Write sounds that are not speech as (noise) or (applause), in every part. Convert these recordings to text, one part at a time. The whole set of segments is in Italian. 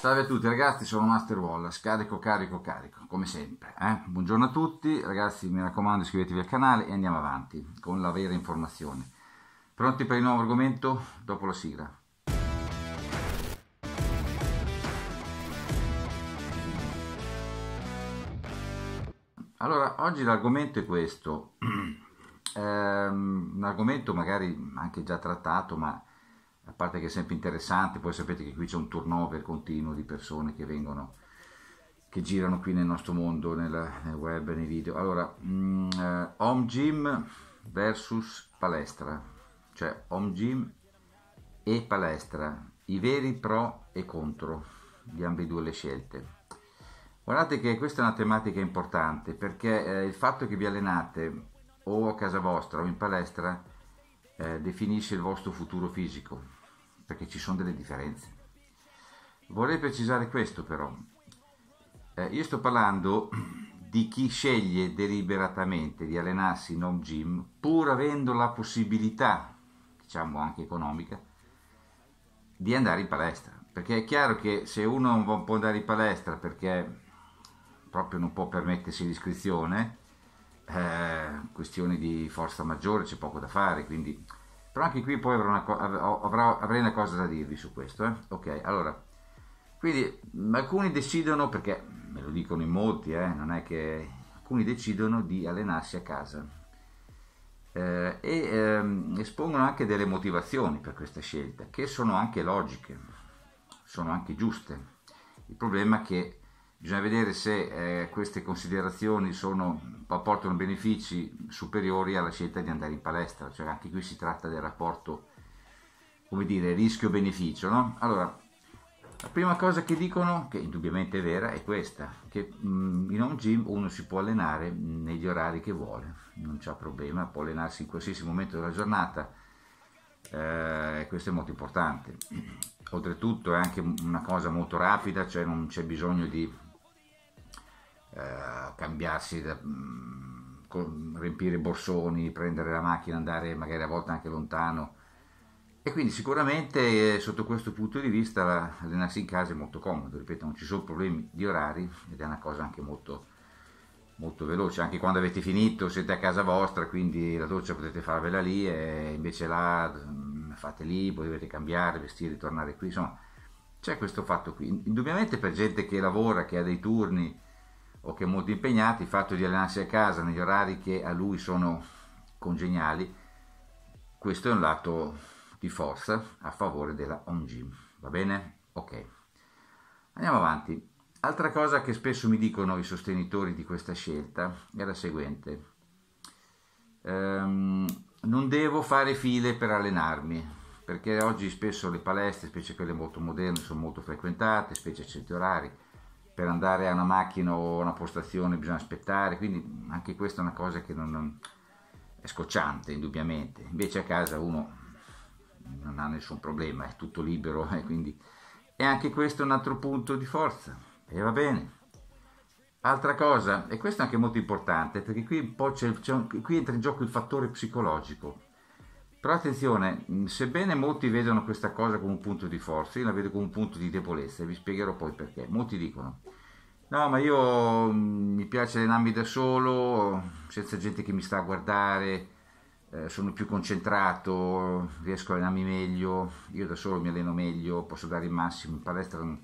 Salve a tutti ragazzi, sono Master Wallace, carico, carico, carico, come sempre. Eh? Buongiorno a tutti, ragazzi mi raccomando iscrivetevi al canale e andiamo avanti con la vera informazione. Pronti per il nuovo argomento? Dopo la sigla. Allora, oggi l'argomento è questo, (clears throat) eh, un argomento magari anche già trattato, ma a parte che è sempre interessante, poi sapete che qui c'è un turnover continuo di persone che vengono, che girano qui nel nostro mondo, nel, nel web, nei video. Allora, mm, eh, home gym versus palestra, cioè home gym e palestra, i veri pro e contro di ambedue le scelte. Guardate che questa è una tematica importante perché eh, il fatto che vi allenate o a casa vostra o in palestra eh, definisce il vostro futuro fisico perché ci sono delle differenze. Vorrei precisare questo però, eh, io sto parlando di chi sceglie deliberatamente di allenarsi in home gym pur avendo la possibilità, diciamo anche economica, di andare in palestra. Perché è chiaro che se uno non può andare in palestra perché proprio non può permettersi l'iscrizione, eh, questioni di forza maggiore, c'è poco da fare, quindi però anche qui poi avrò una, avrò, avrei una cosa da dirvi su questo eh? ok allora quindi mm, alcuni decidono perché me lo dicono in molti eh, non è che alcuni decidono di allenarsi a casa eh, e ehm, espongono anche delle motivazioni per questa scelta che sono anche logiche sono anche giuste il problema è che Bisogna vedere se eh, queste considerazioni sono, apportano benefici superiori alla scelta di andare in palestra, cioè anche qui si tratta del rapporto, come dire, rischio-beneficio. No? Allora, la prima cosa che dicono, che indubbiamente è vera, è questa, che mm, in un gym uno si può allenare negli orari che vuole, non c'è problema, può allenarsi in qualsiasi momento della giornata, eh, questo è molto importante. Oltretutto è anche una cosa molto rapida, cioè non c'è bisogno di eh, cambiarsi, da, mm, con, riempire borsoni, prendere la macchina, andare magari a volte anche lontano. E quindi sicuramente eh, sotto questo punto di vista allenarsi in casa è molto comodo, ripeto, non ci sono problemi di orari ed è una cosa anche molto, molto veloce, anche quando avete finito siete a casa vostra, quindi la doccia potete farvela lì e invece là mm, fate lì, potete cambiare, vestire, tornare qui, insomma c'è questo fatto qui. Indubbiamente per gente che lavora, che ha dei turni, o che è molto impegnato, il fatto di allenarsi a casa negli orari che a lui sono congeniali, questo è un lato di forza a favore della on gym, va bene? Ok, andiamo avanti. Altra cosa che spesso mi dicono i sostenitori di questa scelta è la seguente. Ehm, non devo fare file per allenarmi, perché oggi spesso le palestre, specie quelle molto moderne, sono molto frequentate, specie a certi orari, per andare a una macchina o a una postazione bisogna aspettare, quindi anche questa è una cosa che non, è scocciante indubbiamente, invece a casa uno non ha nessun problema, è tutto libero (laughs) e quindi e anche questo è un altro punto di forza e va bene. Altra cosa, e questo è anche molto importante, perché qui, un, qui entra in gioco il fattore psicologico però attenzione, mm, sebbene molti vedano questa cosa come un punto di forza, io la vedo come un punto di debolezza e vi spiegherò poi perché. Molti dicono, no ma io mm, mi piace allenarmi da solo, senza gente che mi sta a guardare, eh, sono più concentrato, riesco a allenarmi meglio, io da solo mi alleno meglio, posso dare il massimo, in palestra non,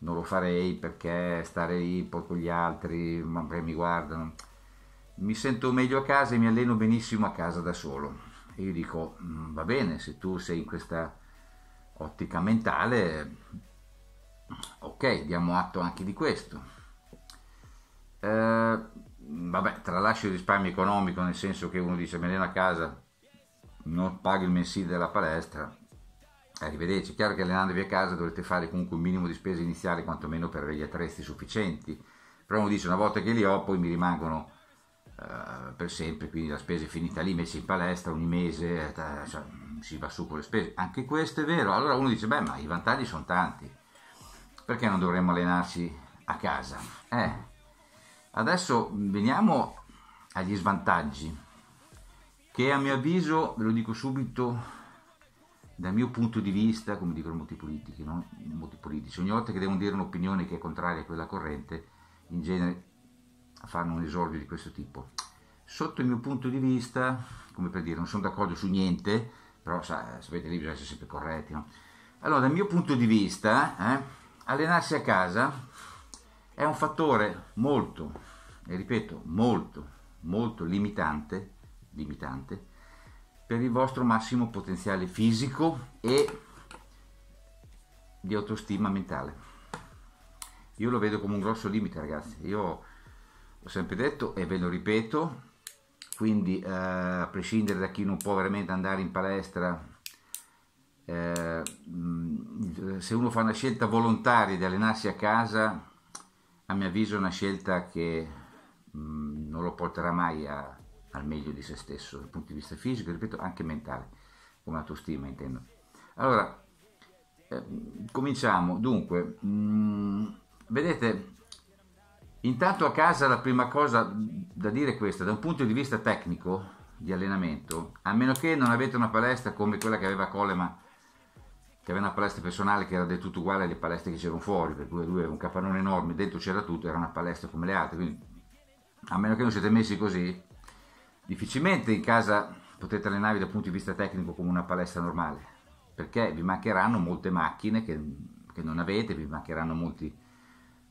non lo farei perché stare lì poi con gli altri, magari mi guardano. Mi sento meglio a casa e mi alleno benissimo a casa da solo io dico mm, va bene se tu sei in questa ottica mentale ok diamo atto anche di questo eh, vabbè tralascio il risparmio economico nel senso che uno dice me ne a casa non pago il mensile della palestra arrivederci chiaro che allenandovi a casa dovrete fare comunque un minimo di spese iniziale quantomeno per avere gli attrezzi sufficienti però uno dice una volta che li ho poi mi rimangono eh, per sempre, quindi la spesa è finita lì, messa in palestra ogni mese, cioè, si va su con le spese. Anche questo è vero. Allora uno dice, beh, ma i vantaggi sono tanti, perché non dovremmo allenarci a casa? Eh, adesso veniamo agli svantaggi, che a mio avviso, ve lo dico subito, dal mio punto di vista, come dicono molti politici, no? molti politici ogni volta che devono dire un'opinione che è contraria a quella corrente, in genere fanno un esordio di questo tipo. Sotto il mio punto di vista, come per dire, non sono d'accordo su niente, però sa, sapete lì bisogna essere sempre corretti. No? Allora, dal mio punto di vista, eh, allenarsi a casa è un fattore molto, e ripeto, molto, molto limitante, limitante per il vostro massimo potenziale fisico e di autostima mentale. Io lo vedo come un grosso limite, ragazzi. Io l'ho sempre detto e ve lo ripeto, quindi eh, a prescindere da chi non può veramente andare in palestra, eh, mm, se uno fa una scelta volontaria di allenarsi a casa, a mio avviso è una scelta che mh, mm, non lo porterà mai a, al meglio di se stesso dal punto di vista fisico, ripeto, anche mentale, come autostima intendo. Allora, eh, cominciamo. Dunque, mh, mm, vedete, Intanto a casa la prima cosa da dire è questa, da un punto di vista tecnico di allenamento, a meno che non avete una palestra come quella che aveva Coleman, che aveva una palestra personale che era del tutto uguale alle palestre che c'erano fuori, per cui lui aveva un capannone enorme, dentro c'era tutto, era una palestra come le altre, quindi a meno che non siete messi così, difficilmente in casa potete allenarvi dal punto di vista tecnico come una palestra normale, perché vi mancheranno molte macchine che, che non avete, vi mancheranno molti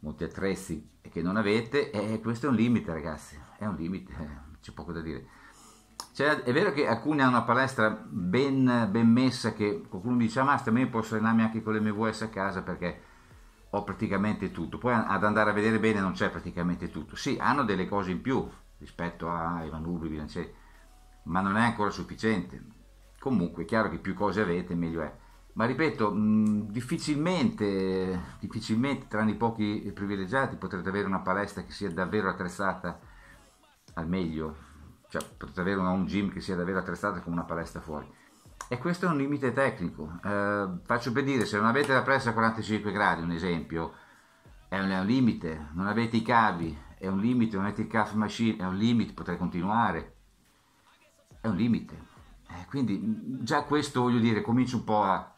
molti attrezzi che non avete e questo è un limite ragazzi, è un limite, eh, c'è poco da dire. Cioè, è vero che alcuni hanno una palestra ben, ben messa che qualcuno mi dice ah, ma a me posso allenarmi anche con l'MVS a casa perché ho praticamente tutto. Poi ad andare a vedere bene non c'è praticamente tutto. Sì, hanno delle cose in più rispetto a Evanubri, Bilancieri, ma non è ancora sufficiente. Comunque è chiaro che più cose avete meglio è ma ripeto, mh, difficilmente, difficilmente, tranne i pochi privilegiati, potrete avere una palestra che sia davvero attrezzata al meglio, cioè potrete avere una, un gym che sia davvero attrezzata con una palestra fuori. E questo è un limite tecnico. Eh, faccio per dire, se non avete la pressa a 45 gradi, un esempio, è un, è un limite, non avete i cavi, è un limite, non avete il cuff machine, è un limite, potrei continuare, è un limite. Eh, quindi già questo, voglio dire, comincio un po' a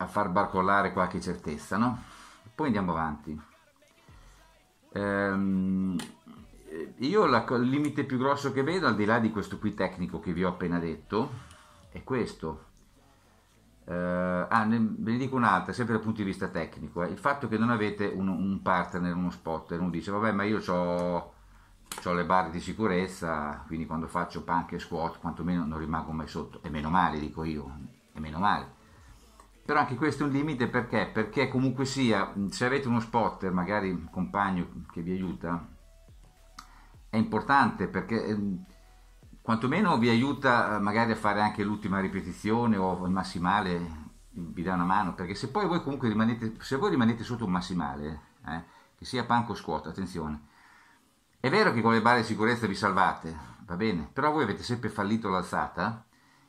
a far barcollare qualche certezza, no? Poi andiamo avanti. Ehm, io la, il limite più grosso che vedo, al di là di questo qui tecnico che vi ho appena detto, è questo. Ehm, ah, ne, ve ne dico un'altra, sempre dal punto di vista tecnico, eh. il fatto che non avete un, un partner, uno spotter, uno dice vabbè ma io ho ho le barre di sicurezza, quindi quando faccio punk e squat quantomeno non rimango mai sotto, e meno male dico io, e meno male. Però anche questo è un limite perché? Perché comunque sia, se avete uno spotter, magari un compagno che vi aiuta, è importante perché ehm, quantomeno vi aiuta eh, magari a fare anche l'ultima ripetizione o il massimale eh, vi dà una mano, perché se poi voi comunque rimanete, se voi rimanete sotto un massimale, eh, che sia panco o squat, attenzione, è vero che con le barre di sicurezza vi salvate, va bene, però voi avete sempre fallito l'alzata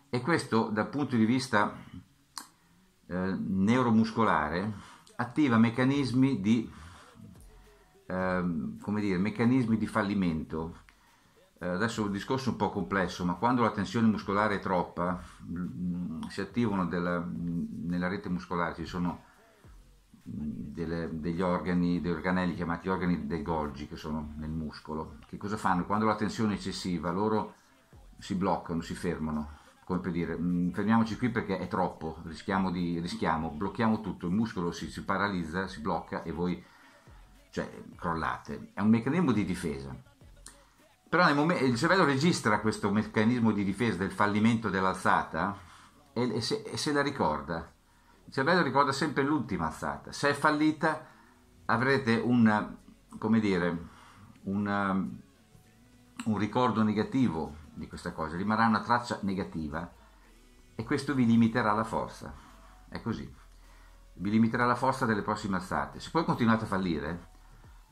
e questo dal punto di vista eh, neuromuscolare attiva meccanismi di, eh, dire, meccanismi di fallimento. Eh, adesso il discorso è un po' complesso, ma quando la tensione muscolare è troppa, mm, si attivano della, nella rete muscolare, ci sono mm, delle, degli organi, degli organelli chiamati organi dei Golgi che sono nel muscolo. Che cosa fanno? Quando la tensione è eccessiva, loro si bloccano, si fermano, come per dire, mh, mm, fermiamoci qui perché è troppo, rischiamo, di, rischiamo, blocchiamo tutto, il muscolo si, si paralizza, si blocca e voi cioè, crollate. È un meccanismo di difesa. Però momento, il cervello registra questo meccanismo di difesa del fallimento dell'alzata e, e, se, e se la ricorda. Il cervello ricorda sempre l'ultima alzata. Se è fallita avrete un, come dire, una, un ricordo negativo di questa cosa, rimarrà una traccia negativa e questo vi limiterà la forza. È così. Vi limiterà la forza delle prossime alzate. Se poi continuate a fallire,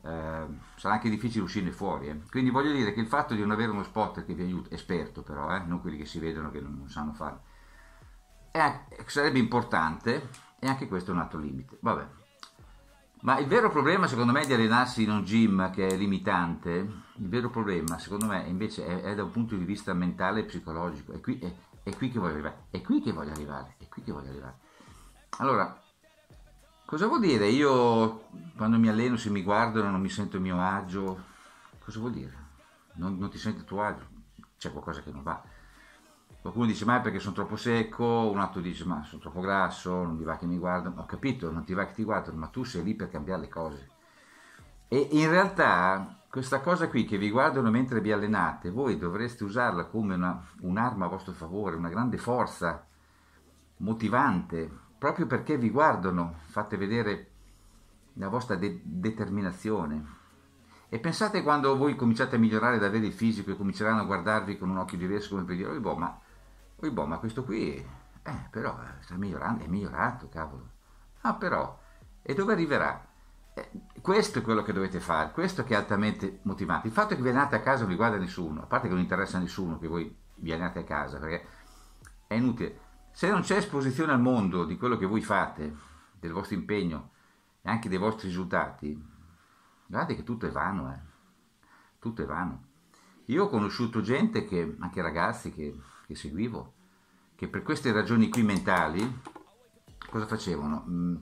eh, sarà anche difficile uscirne fuori. Eh. Quindi voglio dire che il fatto di non avere uno spot che vi aiuta, esperto però, eh, non quelli che si vedono che non, non sanno fare, è, sarebbe importante e anche questo è un altro limite. Vabbè. Ma il vero problema secondo me di allenarsi in un gym che è limitante, il vero problema secondo me invece è, è da un punto di vista mentale e psicologico, è qui, è, è qui che voglio arrivare, è qui che voglio arrivare, è qui che voglio arrivare. Allora, cosa vuol dire? Io quando mi alleno se mi guardano non mi sento a mio agio, cosa vuol dire? Non, non ti senti a tuo agio, c'è qualcosa che non va. Qualcuno dice ma è perché sono troppo secco, un altro dice ma sono troppo grasso, non ti va che mi guardano. Ho capito, non ti va che ti guardano, ma tu sei lì per cambiare le cose. E in realtà questa cosa qui che vi guardano mentre vi allenate, voi dovreste usarla come una, un'arma a vostro favore, una grande forza motivante, proprio perché vi guardano, fate vedere la vostra de- determinazione. E pensate quando voi cominciate a migliorare ad avere il fisico e cominceranno a guardarvi con un occhio diverso come per dire, oh, boh, ma poi boh, ma questo qui, eh, però eh, sta migliorando, è migliorato, cavolo. Ah, però, e dove arriverà? Eh, questo è quello che dovete fare, questo che è altamente motivante. Il fatto che vi andate a casa non riguarda nessuno, a parte che non interessa a nessuno che voi vi andate a casa, perché è inutile. Se non c'è esposizione al mondo di quello che voi fate, del vostro impegno e anche dei vostri risultati, guardate che tutto è vano, eh. tutto è vano. Io ho conosciuto gente, che, anche ragazzi che, che seguivo, che per queste ragioni qui mentali, cosa facevano? Mm,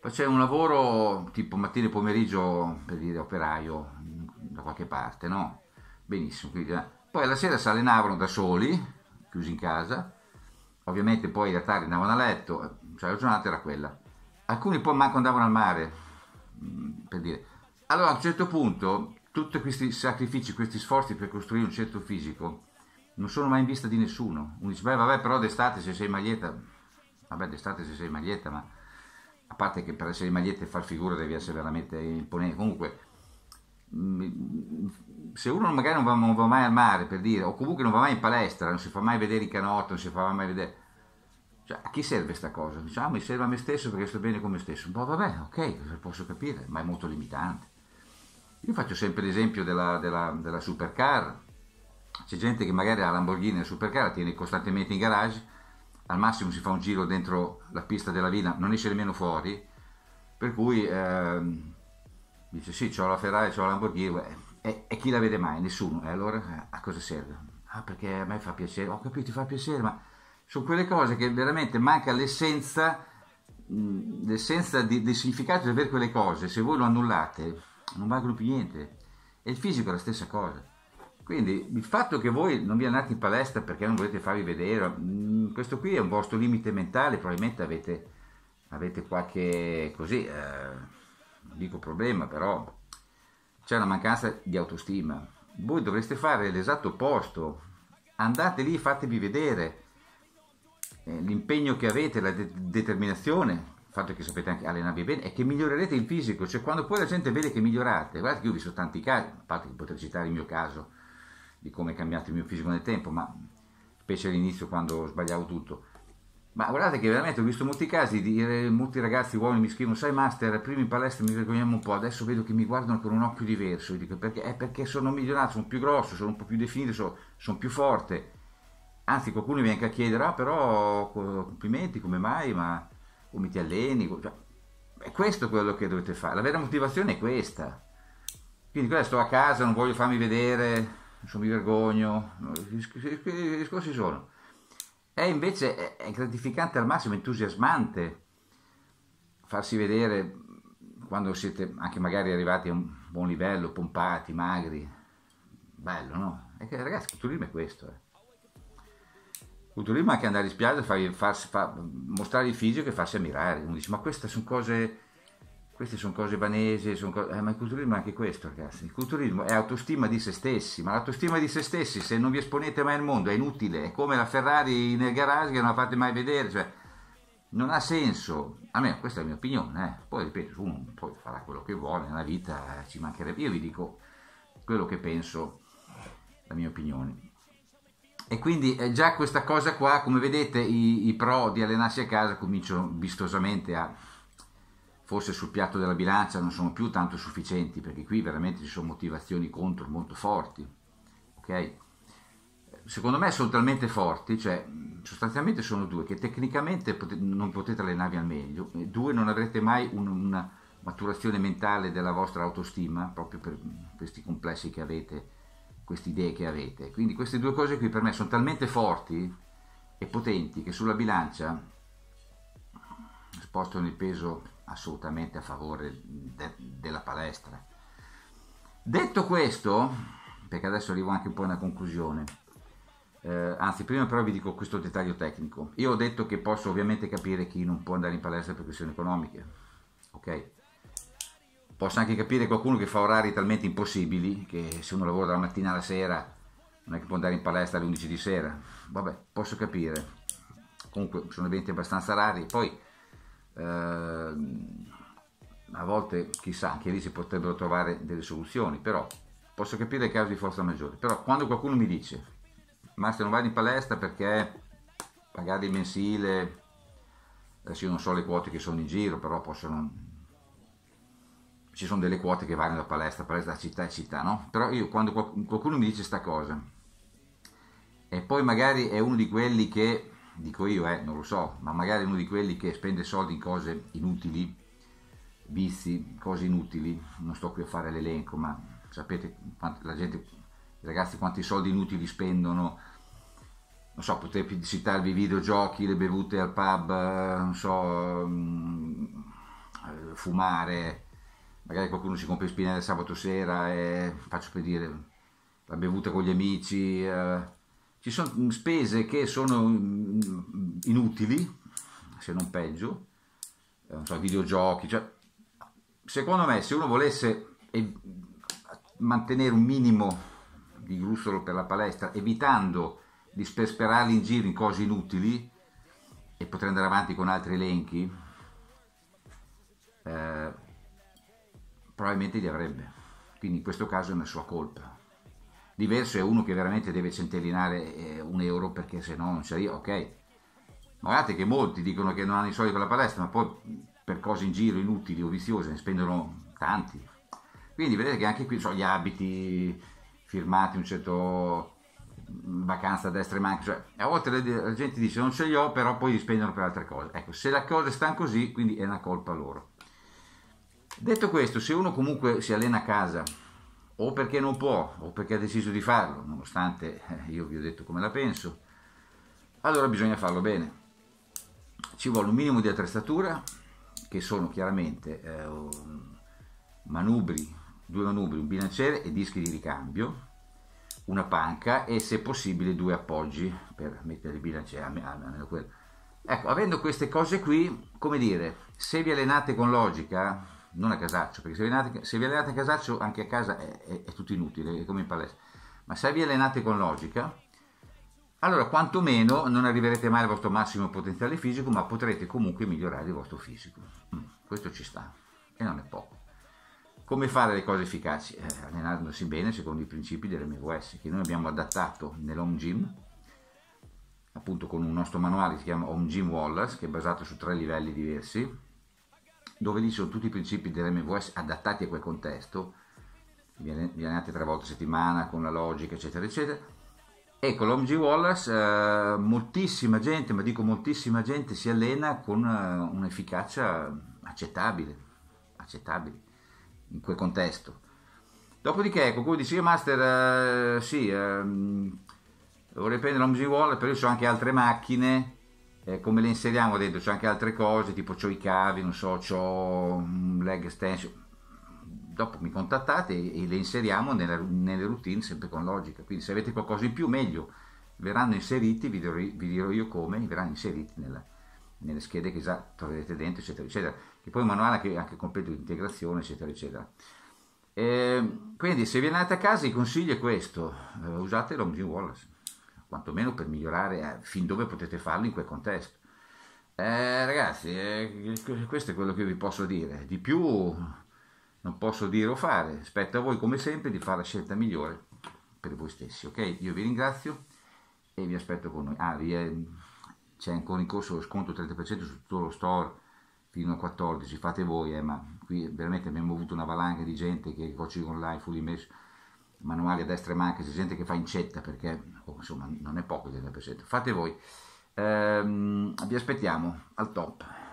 facevano un lavoro tipo mattina e pomeriggio, per dire operaio, mm, da qualche parte, no? Benissimo, quindi, eh. poi la sera si allenavano da soli, chiusi in casa, ovviamente poi la tardi andavano a letto, eh, cioè la giornata era quella. Alcuni poi manco andavano al mare, mm, per dire. Allora a un certo punto tutti questi sacrifici, questi sforzi per costruire un certo fisico non sono mai in vista di nessuno. Uno dice, beh, vabbè, però d'estate se sei maglietta, vabbè, d'estate se sei maglietta, ma a parte che per essere maglietta e far figura devi essere veramente imponente. Comunque, mm, se uno magari non va, non va, mai al mare per dire, o comunque non va mai in palestra, non si fa mai vedere i canotti, non si fa mai vedere. Cioè, a chi serve questa cosa? Diciamo, mi serve a me stesso perché sto bene con me stesso. Boh, vabbè, ok, posso capire, ma è molto limitante. Io faccio sempre l'esempio della, della, della supercar, c'è gente che magari ha Lamborghini e la supercar, la tiene costantemente in garage, al massimo si fa un giro dentro la pista della villa, non esce nemmeno fuori, per cui ehm, dice sì, ho la Ferrari, ho la Lamborghini, eh, e, e, chi la vede mai? Nessuno, e allora eh, a cosa serve? Ah, perché a me fa piacere, ho capito, ti fa piacere, ma sono quelle cose che veramente manca l'essenza, mm, l'essenza di, del significato di avere quelle cose, se voi lo annullate non valgono più niente. E il fisico è la stessa cosa. Quindi il fatto che voi non vi andate in palestra perché non volete farvi vedere, mm, questo qui è un vostro limite mentale, probabilmente avete, avete qualche, così, eh, non dico problema, però c'è una mancanza di autostima. Voi dovreste fare l'esatto opposto, andate lì, fatevi vedere eh, l'impegno che avete, la de determinazione, fatto che sapete anche allenarvi bene, è che migliorerete il fisico, cioè quando poi la gente vede che migliorate, guardate che io vi so tanti casi, a parte che potrei citare il mio caso di come è cambiato il mio fisico nel tempo, ma specie all'inizio quando sbagliavo tutto, ma guardate che veramente ho visto molti casi di eh, molti ragazzi uomini mi scrivono, sai master, prima in palestra mi vergogniamo un po', adesso vedo che mi guardano con un occhio diverso, io dico perché? È perché sono migliorato, sono più grosso, sono un po' più definito, sono, sono più forte, anzi qualcuno mi viene anche a chiedere, ah però complimenti, come mai, ma come ti alleni. Cioè, è questo quello che dovete fare, la vera motivazione è questa. Quindi quella sto a casa, non voglio farmi vedere, non mi vergogno, i discorsi sono. È invece è gratificante al massimo, entusiasmante farsi vedere quando siete anche magari arrivati a un buon livello, pompati, magri, bello, no? E che, ragazzi, il turismo è questo, eh. Cotolino, è anche andare in spiaggia, far, farsi, far, mostrare il fisico e farsi ammirare. Uno dice, ma queste sono cose, queste sono cose vanese, sono cose... Eh, ma il culturismo è anche questo, ragazzi. Il culturismo è autostima di se stessi, ma l'autostima di se stessi, se non vi esponete mai al mondo, è inutile. È come la Ferrari nel garage che non la fate mai vedere, cioè, non ha senso. Almeno questa è la mia opinione, eh. Poi, ripeto, uno poi farà quello che vuole nella vita, ci mancherebbe. Io vi dico quello che penso, la mia opinione e quindi eh, già questa cosa qua, come vedete, i, i pro di allenarsi a casa cominciano vistosamente a forse sul piatto della bilancia non sono più tanto sufficienti perché qui veramente ci sono motivazioni contro molto forti ok secondo me sono talmente forti cioè sostanzialmente sono due che tecnicamente pot non potete allenarvi al meglio due non avrete mai un, una maturazione mentale della vostra autostima proprio per questi complessi che avete queste idee che avete. Quindi queste due cose qui per me sono talmente forti e potenti che sulla bilancia spostano il peso assolutamente a favore de della palestra. Detto questo, perché adesso arrivo anche un po' a una conclusione, eh, anzi prima però vi dico questo dettaglio tecnico. Io ho detto che posso ovviamente capire chi non può andare in palestra per questioni economiche, ok? Posso anche capire qualcuno che fa orari talmente impossibili che se uno lavora dalla mattina alla sera non è che può andare in palestra alle 11 di sera. Vabbè, posso capire. Comunque sono eventi abbastanza rari. Poi ehm, a volte chissà, anche lì si potrebbero trovare delle soluzioni, però posso capire i casi di forza maggiore. Però quando qualcuno mi dice, ma se non vado in palestra perché magari mensile, adesso eh, io non so le quote che sono in giro, però possono ci sono delle quote che variano da palestra, a palestra da città a città, no? Però io quando qualcuno mi dice questa cosa e poi magari è uno di quelli che, dico io, eh, non lo so, ma magari è uno di quelli che spende soldi in cose inutili, vizi, cose inutili, non sto qui a fare l'elenco, ma sapete la gente, i ragazzi quanti soldi inutili spendono, non so, potrei citarvi i videogiochi, le bevute al pub, non so, mm, eh, fumare, magari qualcuno si compra in spinelli sabato sera e faccio per dire la bevuta con gli amici eh, ci sono spese che sono inutili se non peggio eh, non so, videogiochi cioè, secondo me se uno volesse mantenere un minimo di grussolo per la palestra evitando di sperperarli in giro in cose inutili e potrei andare avanti con altri elenchi eh, probabilmente li avrebbe, quindi in questo caso è una sua colpa. Diverso è uno che veramente deve centellinare eh, un euro perché se no non c'è io, ok. Ma Guardate che molti dicono che non hanno i soldi per la palestra, ma poi per cose in giro inutili o viziose ne spendono tanti. Quindi vedete che anche qui so, gli abiti firmati, un certo mm, vacanza destra e manca, cioè a volte la gente dice non ce li ho, però poi li spendono per altre cose. Ecco, se le cose stanno così, quindi è una colpa loro. Detto questo, se uno comunque si allena a casa o perché non può o perché ha deciso di farlo, nonostante eh, io vi ho detto come la penso, allora bisogna farlo bene. Ci vuole un minimo di attrezzatura, che sono chiaramente eh, manubri, due manubri, un bilanciere e dischi di ricambio, una panca e se possibile due appoggi per mettere il bilanciere, almeno quello. Ecco, avendo queste cose qui, come dire, se vi allenate con logica, non a casaccio, perché se vi allenate, se vi allenate a casaccio anche a casa è, è, è tutto inutile, è come in palestra, ma se vi allenate con logica, allora quantomeno non arriverete mai al vostro massimo potenziale fisico, ma potrete comunque migliorare il vostro fisico. Mm, questo ci sta, e non è poco. Come fare le cose efficaci? Eh, allenandosi bene secondo i principi dell'MVS, che noi abbiamo adattato nell'home gym, appunto con un nostro manuale che si chiama Home Gym Wallace, che è basato su tre livelli diversi, dove lì sono tutti i principi dell'MVS adattati a quel contesto, viene, allenati tre volte a settimana con la logica, eccetera, eccetera. Ecco, l'OMG Wallace, eh, moltissima gente, ma dico moltissima gente, si allena con eh, un'efficacia accettabile, accettabile in quel contesto. Dopodiché, ecco, come diceva Master, eh, sì, ehm, vorrei prendere l'OMG Wallace, però io ho anche altre macchine eh, come le inseriamo dentro c'è anche altre cose tipo c'ho i cavi non so c'ho un leg extension dopo mi contattate e, le inseriamo nella, nelle routine sempre con logica quindi se avete qualcosa in più meglio verranno inseriti vi dirò, vi dirò io come verranno inseriti nella, nelle schede che già troverete dentro eccetera eccetera e poi il manuale che anche completo di integrazione eccetera eccetera e, ehm, quindi se vi andate a casa il consiglio è questo eh, usate l'Omni Wallace quantomeno per migliorare eh, fin dove potete farlo in quel contesto. Eh, ragazzi, eh, questo è quello che vi posso dire, di più non posso dire o fare, spetta a voi come sempre di fare la scelta migliore per voi stessi, ok? Io vi ringrazio e vi aspetto con noi. Ah, c'è ancora in corso lo sconto 30% su tutto lo store fino a 14, fate voi, eh, ma qui veramente abbiamo avuto una valanga di gente che coaching online fu rimesso manuali a destra e manca, si sente che fa incetta perché oh, insomma non è poco il 30%. Fate voi, ehm, vi aspettiamo al top.